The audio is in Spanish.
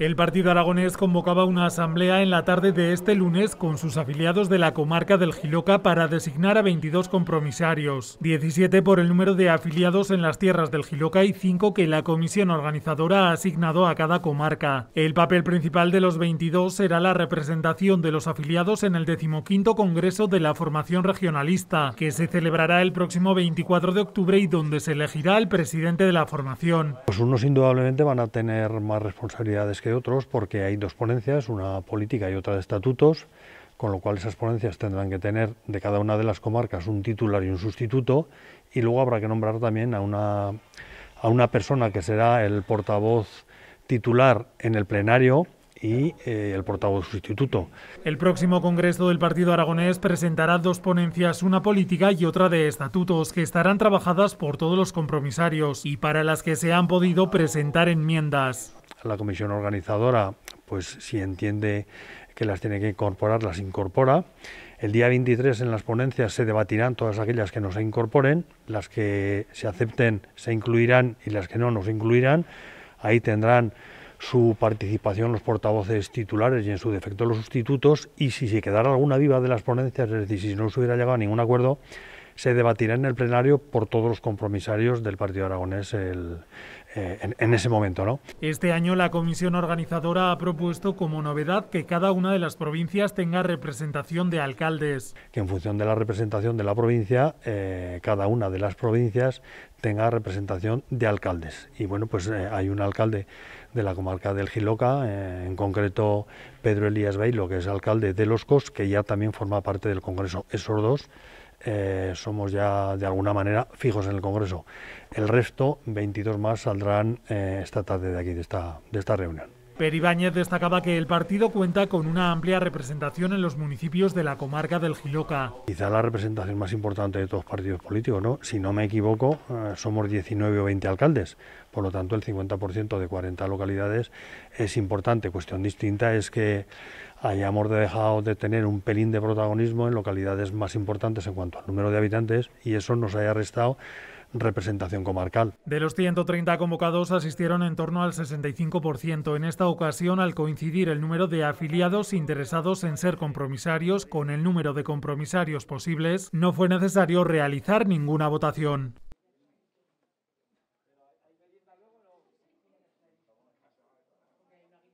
El partido aragonés convocaba una asamblea en la tarde de este lunes con sus afiliados de la comarca del Giloca para designar a 22 compromisarios, 17 por el número de afiliados en las tierras del Giloca y 5 que la comisión organizadora ha asignado a cada comarca. El papel principal de los 22 será la representación de los afiliados en el 15 Congreso de la Formación Regionalista, que se celebrará el próximo 24 de octubre y donde se elegirá el presidente de la formación. Pues unos indudablemente van a tener más responsabilidades que otros porque hay dos ponencias, una política y otra de estatutos, con lo cual esas ponencias tendrán que tener de cada una de las comarcas un titular y un sustituto y luego habrá que nombrar también a una, a una persona que será el portavoz titular en el plenario y eh, el portavoz sustituto. El próximo Congreso del Partido Aragonés presentará dos ponencias, una política y otra de estatutos, que estarán trabajadas por todos los compromisarios y para las que se han podido presentar enmiendas. La comisión organizadora, pues si entiende que las tiene que incorporar, las incorpora. El día 23 en las ponencias se debatirán todas aquellas que no se incorporen, las que se acepten se incluirán y las que no nos incluirán. Ahí tendrán su participación los portavoces titulares y en su defecto los sustitutos y si se quedara alguna viva de las ponencias, es decir, si no se hubiera llegado a ningún acuerdo, se debatirá en el plenario por todos los compromisarios del Partido Aragonés eh, en, ese momento. ¿no? Este año la comisión organizadora ha propuesto como novedad que cada una de las provincias tenga representación de alcaldes. Que en función de la representación de la provincia, eh, cada una de las provincias tenga representación de alcaldes. Y bueno, pues eh, hay un alcalde de la comarca del Giloca, en concreto Pedro Elías Bailo, que es alcalde de Los Cos, que ya también forma parte del Congreso. Esos dos eh, somos ya de alguna manera fijos en el Congreso. El resto, 22 más, saldrán eh, esta tarde de aquí, de esta, de esta reunión. destacaba que el partido cuenta con una amplia representación en los municipios de la comarca del Giloca. Quizá la representación más importante de todos los partidos políticos, ¿no? Si no me equivoco, eh, somos 19 o 20 alcaldes, por lo tanto el 50% de 40 localidades es importante. Cuestión distinta es que hayamos dejado de tener un pelín de protagonismo en localidades más importantes en cuanto al número de habitantes y eso nos haya restado representación comarcal. De los 130 convocados asistieron en torno al 65%. En esta ocasión, al coincidir el número de afiliados interesados en ser compromisarios con el número de compromisarios posibles, no fue necesario realizar ninguna votación.